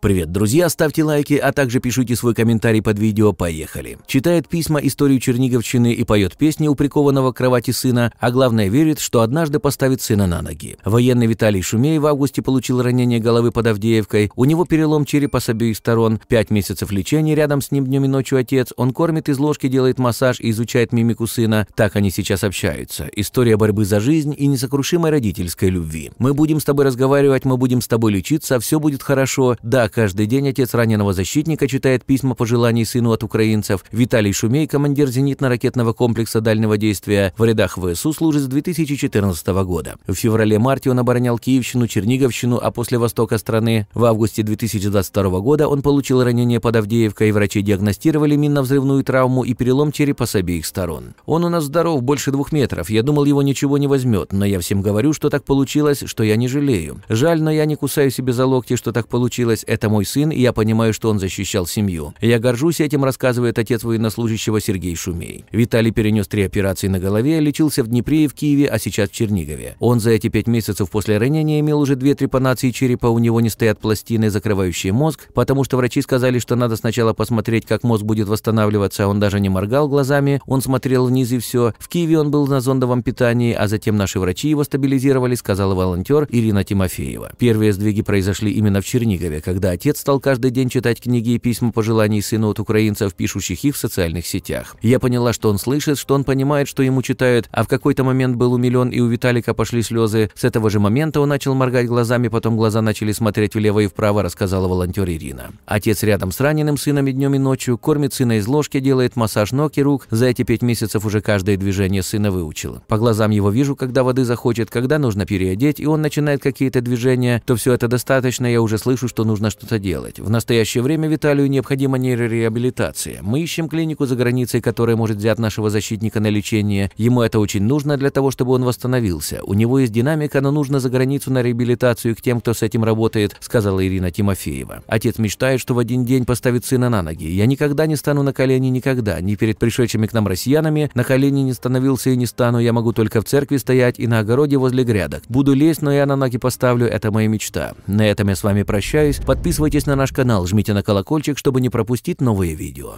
Привет, друзья, ставьте лайки, а также пишите свой комментарий под видео «Поехали». Читает письма «Историю Черниговщины» и поет песни у прикованного к кровати сына, а главное верит, что однажды поставит сына на ноги. Военный Виталий Шумей в августе получил ранение головы под Авдеевкой, у него перелом черепа с обеих сторон, пять месяцев лечения рядом с ним днем и ночью отец, он кормит из ложки, делает массаж и изучает мимику сына, так они сейчас общаются. История борьбы за жизнь и несокрушимой родительской любви. Мы будем с тобой разговаривать, мы будем с тобой лечиться, все будет хорошо, да, каждый день отец раненого защитника читает письма пожеланий сыну от украинцев. Виталий Шумей, командир зенитно-ракетного комплекса дальнего действия, в рядах ВСУ служит с 2014 года. В феврале-марте он оборонял Киевщину, Черниговщину, а после востока страны. В августе 2022 года он получил ранение под Авдеевкой, врачи диагностировали минно-взрывную травму и перелом черепа с обеих сторон. Он у нас здоров, больше двух метров, я думал, его ничего не возьмет, но я всем говорю, что так получилось, что я не жалею. Жаль, но я не кусаю себе за локти, что так получилось, это мой сын, и я понимаю, что он защищал семью. Я горжусь этим, рассказывает отец военнослужащего Сергей Шумей. Виталий перенес три операции на голове, лечился в Днепре и в Киеве, а сейчас в Чернигове. Он за эти пять месяцев после ранения имел уже две трепанации черепа, у него не стоят пластины, закрывающие мозг, потому что врачи сказали, что надо сначала посмотреть, как мозг будет восстанавливаться. А он даже не моргал глазами, он смотрел вниз и все. В Киеве он был на зондовом питании, а затем наши врачи его стабилизировали, сказала волонтер Ирина Тимофеева. Первые сдвиги произошли именно в Чернигове, когда Правда, отец стал каждый день читать книги и письма пожеланий сына от украинцев, пишущих их в социальных сетях. Я поняла, что он слышит, что он понимает, что ему читают, а в какой-то момент был умилен и у Виталика пошли слезы. С этого же момента он начал моргать глазами, потом глаза начали смотреть влево и вправо, рассказала волонтер Ирина. Отец рядом с раненым сыном и днем и ночью, кормит сына из ложки, делает массаж ног и рук. За эти пять месяцев уже каждое движение сына выучила. По глазам его вижу, когда воды захочет, когда нужно переодеть, и он начинает какие-то движения, то все это достаточно, я уже слышу, что нужно что-то делать. В настоящее время Виталию необходима нейрореабилитация. Мы ищем клинику за границей, которая может взять нашего защитника на лечение. Ему это очень нужно для того, чтобы он восстановился. У него есть динамика, но нужно за границу на реабилитацию к тем, кто с этим работает, сказала Ирина Тимофеева. Отец мечтает, что в один день поставит сына на ноги. Я никогда не стану на колени, никогда. Ни перед пришедшими к нам россиянами на колени не становился и не стану. Я могу только в церкви стоять и на огороде возле грядок. Буду лезть, но я на ноги поставлю. Это моя мечта. На этом я с вами прощаюсь. Подписывайтесь Подписывайтесь на наш канал, жмите на колокольчик, чтобы не пропустить новые видео.